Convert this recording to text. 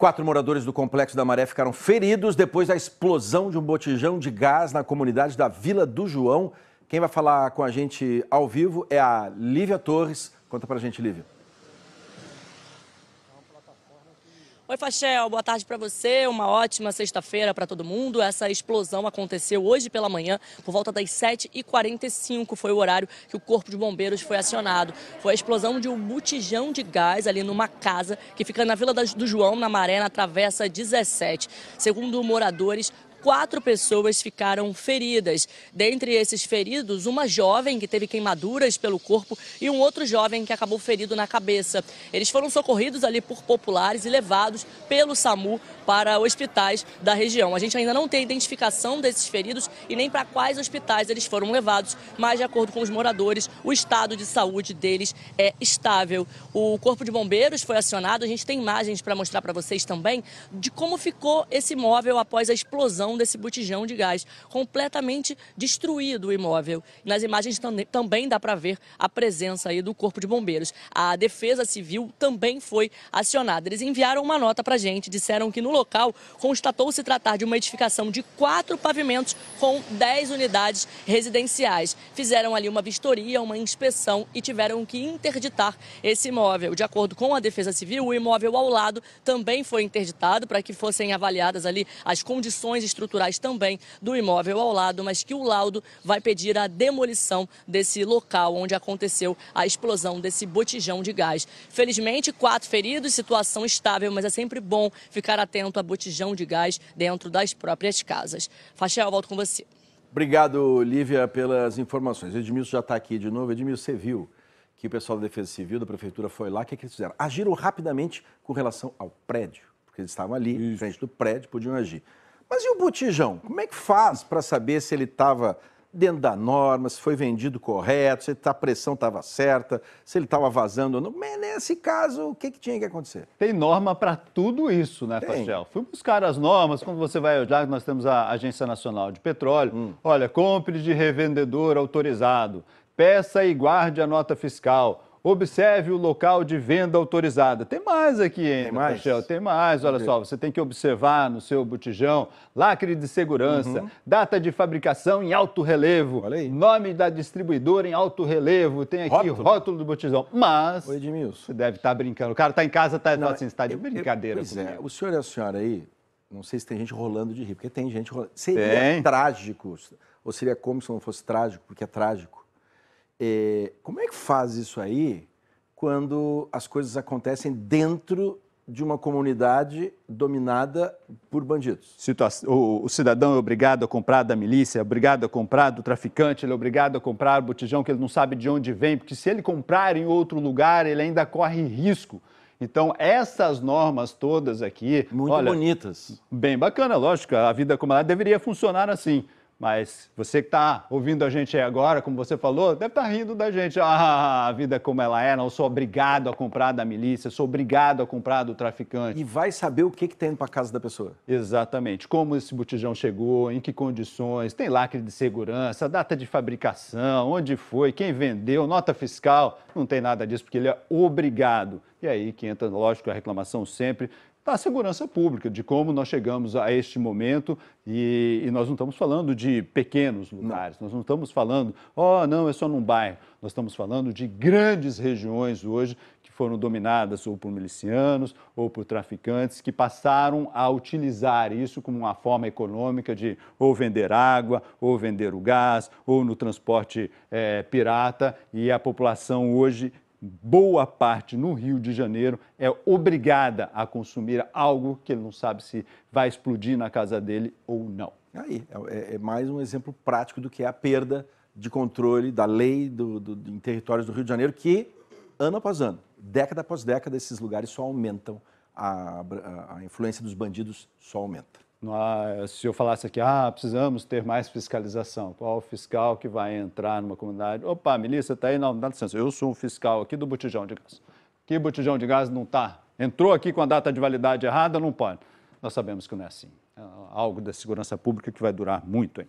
Quatro moradores do Complexo da Maré ficaram feridos depois da explosão de um botijão de gás na comunidade da Vila do João. Quem vai falar com a gente ao vivo é a Lívia Torres. Conta pra gente, Lívia. Oi, Fachel, boa tarde para você. Uma ótima sexta-feira para todo mundo. Essa explosão aconteceu hoje pela manhã, por volta das 7h45 foi o horário que o Corpo de Bombeiros foi acionado. Foi a explosão de um botijão de gás ali numa casa que fica na Vila do João, na Maré, na Travessa 17. Segundo moradores, quatro pessoas ficaram feridas. Dentre esses feridos, uma jovem que teve queimaduras pelo corpo e um outro jovem que acabou ferido na cabeça. Eles foram socorridos ali por populares e levados pelo SAMU para hospitais da região. A gente ainda não tem identificação desses feridos e nem para quais hospitais eles foram levados, mas de acordo com os moradores, o estado de saúde deles é estável. O Corpo de Bombeiros foi acionado, a gente tem imagens para mostrar para vocês também de como ficou esse móvel após a explosão desse botijão de gás, completamente destruído o imóvel. Nas imagens também dá para ver a presença aí do Corpo de Bombeiros. A Defesa Civil também foi acionada. Eles enviaram uma nota para a gente, disseram que no local constatou-se tratar de uma edificação de quatro pavimentos com dez unidades residenciais. Fizeram ali uma vistoria, uma inspeção e tiveram que interditar esse imóvel. De acordo com a Defesa Civil, o imóvel ao lado também foi interditado para que fossem avaliadas ali as condições estruturais também do imóvel ao lado, mas que o laudo vai pedir a demolição desse local onde aconteceu a explosão desse botijão de gás. Felizmente, quatro feridos, situação estável, mas é sempre bom ficar atento a botijão de gás dentro das próprias casas. eu volto com você. Obrigado, Lívia, pelas informações. Edmilson já está aqui de novo. Edmilson, você viu que o pessoal da Defesa Civil, da Prefeitura, foi lá. O que, é que eles fizeram? Agiram rapidamente com relação ao prédio, porque eles estavam ali, Isso. frente do prédio, podiam agir. Mas e o botijão? Como é que faz para saber se ele estava dentro da norma, se foi vendido correto, se a pressão estava certa, se ele estava vazando ou não. Mas nesse caso, o que, que tinha que acontecer? Tem norma para tudo isso, né, Fachel? Fui buscar as normas, quando você vai olhar, nós temos a Agência Nacional de Petróleo. Hum. Olha, compre de revendedor autorizado, peça e guarde a nota fiscal observe o local de venda autorizada. Tem mais aqui, hein, tem mais? tem mais. Olha só, você tem que observar no seu botijão lacre de segurança, uhum. data de fabricação em alto relevo, nome da distribuidora em alto relevo, tem aqui rótulo, rótulo do botijão. Mas. Oi, Edmilson. Você deve estar tá brincando. O cara está em casa, está em tá assim, está de eu, brincadeira. Eu, pois é, o senhor e a senhora aí, não sei se tem gente rolando de rir, porque tem gente rolando. Seria tem. trágico, ou seria como se não fosse trágico, porque é trágico é, como é que faz isso aí quando as coisas acontecem dentro de uma comunidade dominada por bandidos. O, o, cidadão é obrigado a comprar da milícia, é obrigado a comprar do traficante, ele é obrigado a comprar botijão que ele não sabe de onde vem, porque se ele comprar em outro lugar, ele ainda corre risco. Então, essas normas todas aqui. Muito olha, bonitas. Bem bacana, lógico. A vida como ela deveria funcionar assim. Mas você que está ouvindo a gente aí agora, como você falou, deve estar tá rindo da gente. Ah, a vida é como ela é, não sou obrigado a comprar da milícia, sou obrigado a comprar do traficante. E vai saber o que está indo para casa da pessoa. Exatamente. Como esse botijão chegou, em que condições, tem lacre de segurança, data de fabricação, onde foi, quem vendeu, nota fiscal. Não tem nada disso, porque ele é obrigado. E aí que entra, lógico, a reclamação sempre da segurança pública, de como nós chegamos a este momento e, e nós não estamos falando de pequenos lugares, não. nós não estamos falando, oh, não, é só num bairro. Nós estamos falando de grandes regiões hoje que foram dominadas ou por milicianos ou por traficantes que passaram a utilizar isso como uma forma econômica de ou vender água, ou vender o gás, ou no transporte é, pirata. E a população hoje boa parte no Rio de Janeiro é obrigada a consumir algo que ele não sabe se vai explodir na casa dele ou não. Aí, é, é, é mais um exemplo prático do que é a perda de controle da lei do, do, em territórios do Rio de Janeiro, que ano após ano, década após década, esses lugares só aumentam, a, a, a influência dos bandidos só aumenta se eu falasse aqui, ah, precisamos ter mais fiscalização, qual o fiscal que vai entrar numa comunidade? Opa, milícia, está aí? Não, dá licença, eu sou um fiscal aqui do botijão de gás. Que botijão de gás não está? Entrou aqui com a data de validade errada, não pode. Nós sabemos que não é assim. É algo da segurança pública que vai durar muito, hein?